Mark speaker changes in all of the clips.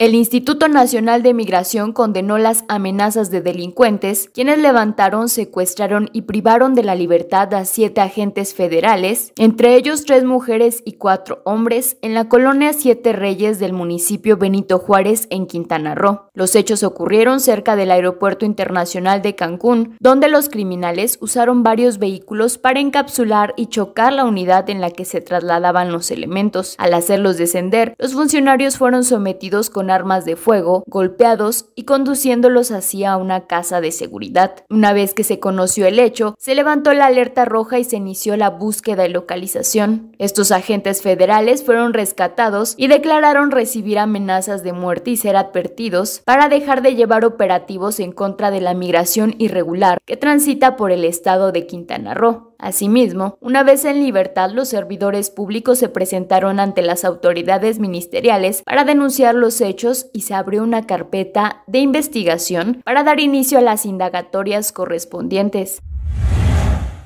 Speaker 1: El Instituto Nacional de Migración condenó las amenazas de delincuentes, quienes levantaron, secuestraron y privaron de la libertad a siete agentes federales, entre ellos tres mujeres y cuatro hombres, en la colonia Siete Reyes del municipio Benito Juárez, en Quintana Roo. Los hechos ocurrieron cerca del Aeropuerto Internacional de Cancún, donde los criminales usaron varios vehículos para encapsular y chocar la unidad en la que se trasladaban los elementos. Al hacerlos descender, los funcionarios fueron sometidos con armas de fuego, golpeados y conduciéndolos hacia una casa de seguridad. Una vez que se conoció el hecho, se levantó la alerta roja y se inició la búsqueda y localización. Estos agentes federales fueron rescatados y declararon recibir amenazas de muerte y ser advertidos para dejar de llevar operativos en contra de la migración irregular que transita por el estado de Quintana Roo. Asimismo, una vez en libertad, los servidores públicos se presentaron ante las autoridades ministeriales para denunciar los hechos y se abrió una carpeta de investigación para dar inicio a las indagatorias correspondientes.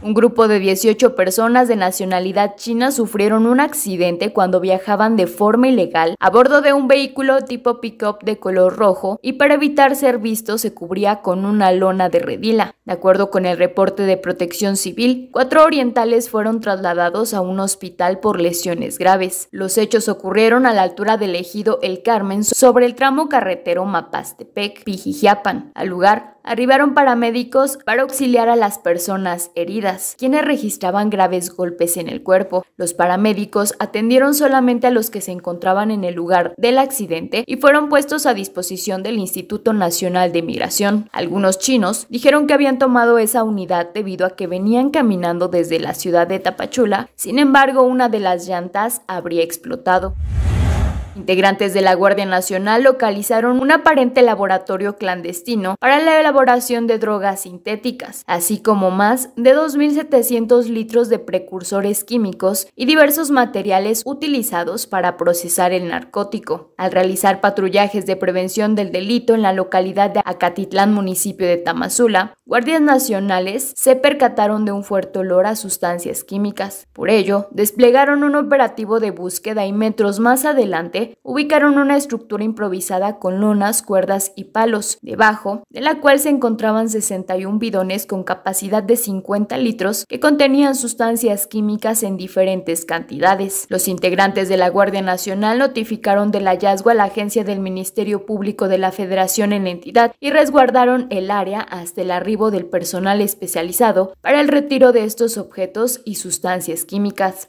Speaker 1: Un grupo de 18 personas de nacionalidad china sufrieron un accidente cuando viajaban de forma ilegal a bordo de un vehículo tipo pick-up de color rojo y para evitar ser visto se cubría con una lona de redila. De acuerdo con el reporte de protección civil, cuatro orientales fueron trasladados a un hospital por lesiones graves. Los hechos ocurrieron a la altura del ejido El Carmen sobre el tramo carretero Mapastepec-Pijijiapan. Al lugar arribaron paramédicos para auxiliar a las personas heridas, quienes registraban graves golpes en el cuerpo. Los paramédicos atendieron solamente a los que se encontraban en el lugar del accidente y fueron puestos a disposición del Instituto Nacional de Migración. Algunos chinos dijeron que habían tomado esa unidad debido a que venían caminando desde la ciudad de Tapachula, sin embargo una de las llantas habría explotado. Integrantes de la Guardia Nacional localizaron un aparente laboratorio clandestino para la elaboración de drogas sintéticas, así como más de 2.700 litros de precursores químicos y diversos materiales utilizados para procesar el narcótico. Al realizar patrullajes de prevención del delito en la localidad de Acatitlán, municipio de Tamazula, guardias nacionales se percataron de un fuerte olor a sustancias químicas. Por ello, desplegaron un operativo de búsqueda y metros más adelante ubicaron una estructura improvisada con lunas, cuerdas y palos, debajo de la cual se encontraban 61 bidones con capacidad de 50 litros que contenían sustancias químicas en diferentes cantidades. Los integrantes de la Guardia Nacional notificaron del hallazgo a la agencia del Ministerio Público de la Federación en entidad y resguardaron el área hasta el arribo del personal especializado para el retiro de estos objetos y sustancias químicas.